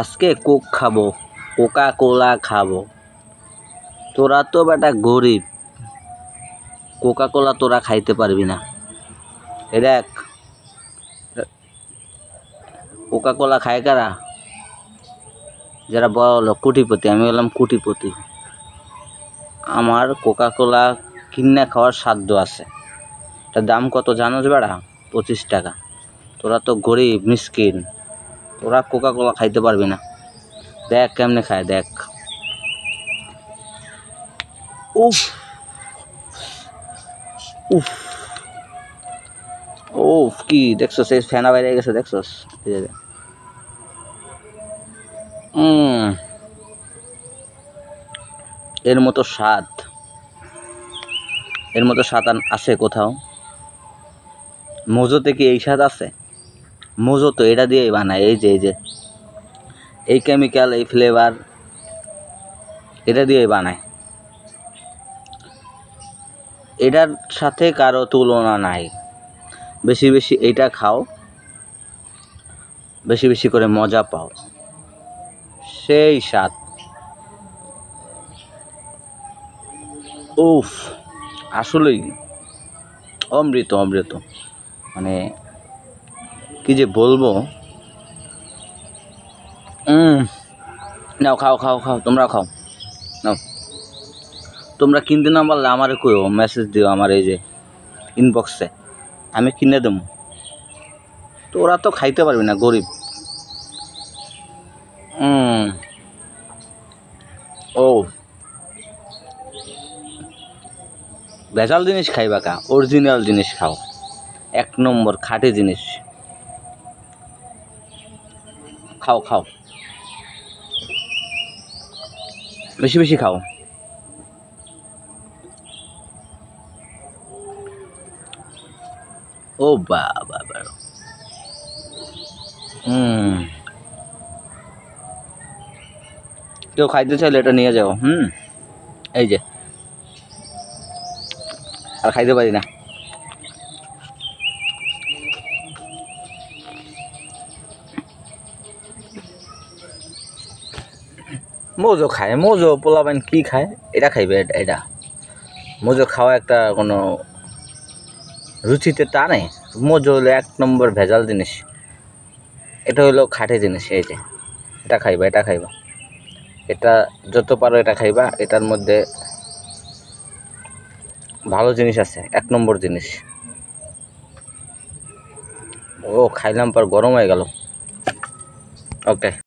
আজকে কোক খাবো কোকা কোলা খাবো তোরা তো বেটা গরিব কোকা কোলা তোরা খাইতে পারবি না দেখ কোকা কোলা খায় কারা যারা বড় কুটিপতি আমি বললাম কুটিপতি আমার কোকা কোলা কিনে খাওয়ার সাধ্য আছে তার দাম কত জানোস বেড়া পঁচিশ টাকা তোরা তো গরিব মিসকিন ওরা কোকা কোলা খাইতে পারবে না দেখ কেমনে খায় দেখ উফ উফ উফ কি দেখছো সেই ফেনা বাইরে গেছে দেখছো এর মতো স্বাদ এর মতো স্বাদ আছে কোথাও মজোতে কি এই স্বাদ আছে মোজো তো এটা দিয়েই বানায় এই যে এই যে এই কেমিক্যাল এই ফ্লেভার এটা দিয়েই বানায় এটার সাথে কারো তুলনা নাই বেশি বেশি এটা খাও বেশি বেশি করে মজা পাও সেই স্বাদ উফ আসলেই অমৃত অমৃত মানে কি যে বলবো নাও খাও খাও খাও তোমরা খাও নাও তোমরা কিনতে না পারলে আমার কইও মেসেজ দিও আমার এই যে ইনবক্সে আমি কিনে দেবো তো ওরা তো খাইতে পারবে না গরিব ও ভেজাল জিনিস খাইবা কা অরিজিনাল জিনিস খাও এক নম্বর খাঁটি জিনিস খাও খাও বেশি বেশি খাও ও বাবা হুম কেউ খাইতে চাইলে এটা নিয়ে যাও হুম এই যে আর খাইতে পারি না মোজো খায় মোজো পোলাবেন কী খায় এটা খাইবে এটা মোজো খাওয়া একটা কোনো রুচিতে তা নেই মোজো হলো এক নম্বর ভেজাল জিনিস এটা হলো খাটে জিনিস এই যে এটা খাইবা এটা খাইবা এটা যত পারো এটা খাইবা এটার মধ্যে ভালো জিনিস আছে এক নম্বর জিনিস ও খাইলাম পর গরম হয়ে গেল ওকে